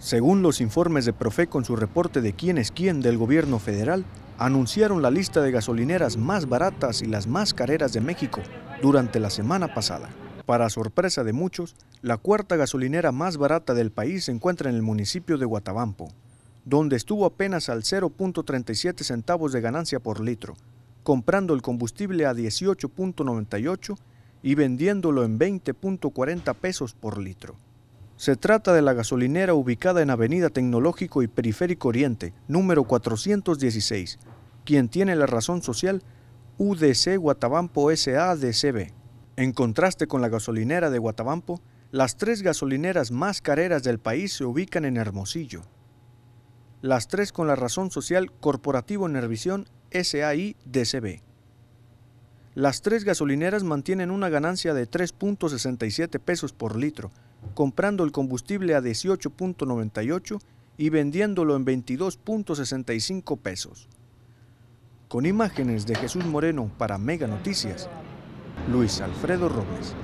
Según los informes de Profe con su reporte de quién es quién del gobierno federal, anunciaron la lista de gasolineras más baratas y las más careras de México durante la semana pasada. Para sorpresa de muchos, la cuarta gasolinera más barata del país se encuentra en el municipio de Guatabampo, donde estuvo apenas al 0.37 centavos de ganancia por litro, comprando el combustible a 18.98 y vendiéndolo en 20.40 pesos por litro. Se trata de la gasolinera ubicada en Avenida Tecnológico y Periférico Oriente, número 416, quien tiene la razón social UDC Guatabampo SADCB. En contraste con la gasolinera de Guatabampo, las tres gasolineras más careras del país se ubican en Hermosillo. Las tres con la razón social Corporativo Nervisión S.A.I.D.C.B. Las tres gasolineras mantienen una ganancia de 3.67 pesos por litro, comprando el combustible a 18.98 y vendiéndolo en 22.65 pesos. Con imágenes de Jesús Moreno para Mega Noticias, Luis Alfredo Robles.